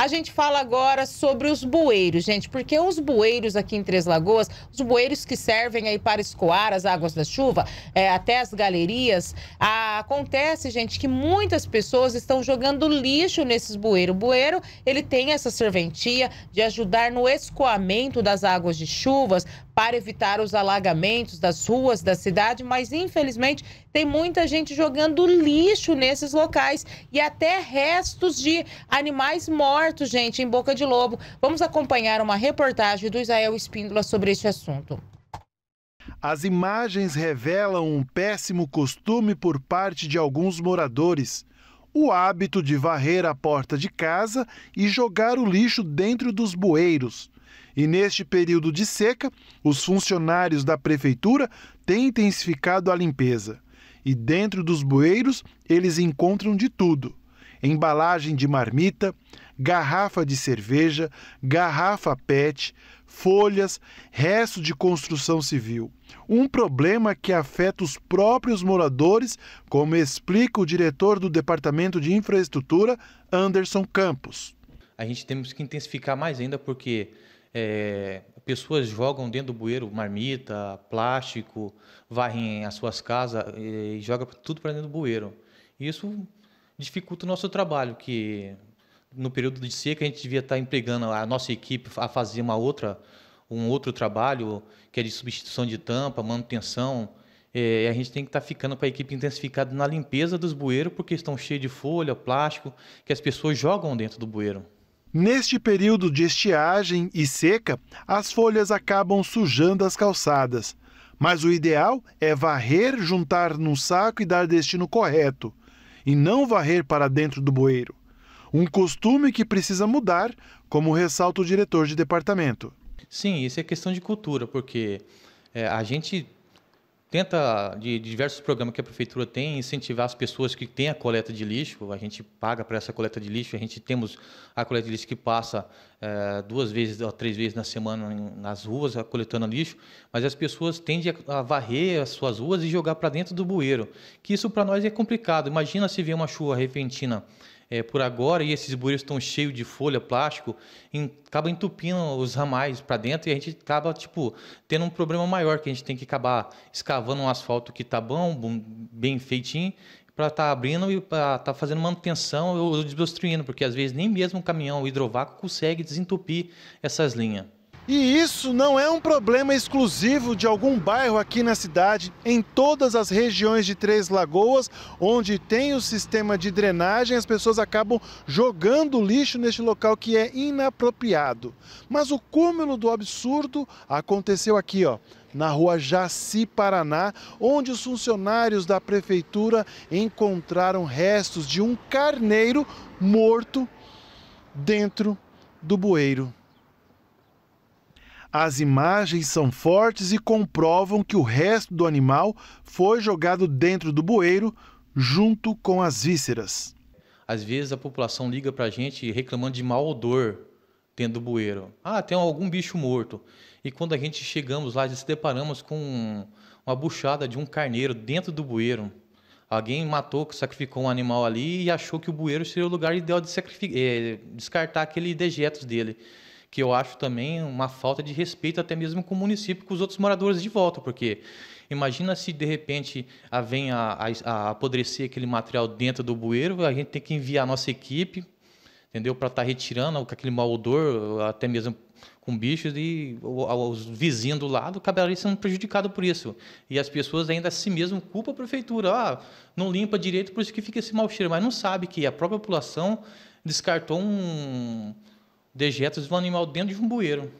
A gente fala agora sobre os bueiros, gente, porque os bueiros aqui em Três Lagoas, os bueiros que servem aí para escoar as águas da chuva, é, até as galerias, a, acontece, gente, que muitas pessoas estão jogando lixo nesses bueiros. O bueiro, ele tem essa serventia de ajudar no escoamento das águas de chuvas para evitar os alagamentos das ruas da cidade, mas infelizmente tem muita gente jogando lixo nesses locais e até restos de animais mortos gente, em boca de lobo. Vamos acompanhar uma reportagem do Israel Espíndola sobre este assunto. As imagens revelam um péssimo costume por parte de alguns moradores. O hábito de varrer a porta de casa e jogar o lixo dentro dos bueiros. E neste período de seca, os funcionários da prefeitura têm intensificado a limpeza. E dentro dos bueiros, eles encontram de tudo embalagem de marmita, garrafa de cerveja, garrafa PET, folhas, resto de construção civil. Um problema que afeta os próprios moradores, como explica o diretor do Departamento de Infraestrutura, Anderson Campos. A gente temos que intensificar mais ainda porque é, pessoas jogam dentro do bueiro marmita, plástico, varrem as suas casas e, é, e joga tudo para dentro do bueiro. Isso dificulta o nosso trabalho, que no período de seca a gente devia estar empregando a nossa equipe a fazer uma outra, um outro trabalho, que é de substituição de tampa, manutenção. É, a gente tem que estar ficando com a equipe intensificada na limpeza dos bueiros, porque estão cheios de folha, plástico, que as pessoas jogam dentro do bueiro. Neste período de estiagem e seca, as folhas acabam sujando as calçadas. Mas o ideal é varrer, juntar num saco e dar destino correto e não varrer para dentro do bueiro. Um costume que precisa mudar, como ressalta o diretor de departamento. Sim, isso é questão de cultura, porque é, a gente tenta, de, diversos programas que a prefeitura tem, incentivar as pessoas que têm a coleta de lixo. A gente paga para essa coleta de lixo. A gente temos a coleta de lixo que passa é, duas vezes ou três vezes na semana nas ruas eh, coletando lixo, mas as pessoas tendem a varrer as suas ruas e jogar para dentro do bueiro. Que isso para nós é complicado. Imagina se vê uma chuva repentina é, por agora e esses bueiros estão cheios de folha, plástico, em, acaba entupindo os ramais para dentro e a gente acaba tipo tendo um problema maior que a gente tem que acabar escavando um asfalto que tá bom, bem feitinho para estar tá abrindo e para estar tá fazendo manutenção ou desobstruindo, porque às vezes nem mesmo um caminhão o hidrovácuo consegue desentupir essas linhas. E isso não é um problema exclusivo de algum bairro aqui na cidade. Em todas as regiões de Três Lagoas, onde tem o sistema de drenagem, as pessoas acabam jogando lixo neste local que é inapropriado. Mas o cúmulo do absurdo aconteceu aqui, ó, na rua Jaci Paraná, onde os funcionários da prefeitura encontraram restos de um carneiro morto dentro do bueiro. As imagens são fortes e comprovam que o resto do animal foi jogado dentro do bueiro junto com as vísceras. Às vezes a população liga para a gente reclamando de mau odor dentro do bueiro. Ah, tem algum bicho morto. E quando a gente chegamos lá, gente se deparamos com uma buchada de um carneiro dentro do bueiro. Alguém matou, sacrificou um animal ali e achou que o bueiro seria o lugar ideal de é, descartar aquele dejetos dele que eu acho também uma falta de respeito até mesmo com o município, com os outros moradores de volta, porque imagina se de repente a, vem a, a, a apodrecer aquele material dentro do bueiro, a gente tem que enviar a nossa equipe, entendeu, para estar tá retirando aquele mau odor, até mesmo com bichos e os vizinhos do lado acabaram sendo prejudicado por isso. E as pessoas ainda assim mesmo culpam a prefeitura. Ah, não limpa direito, por isso que fica esse mau cheiro. Mas não sabe que a própria população descartou um, dejetos do animal dentro de um bueiro.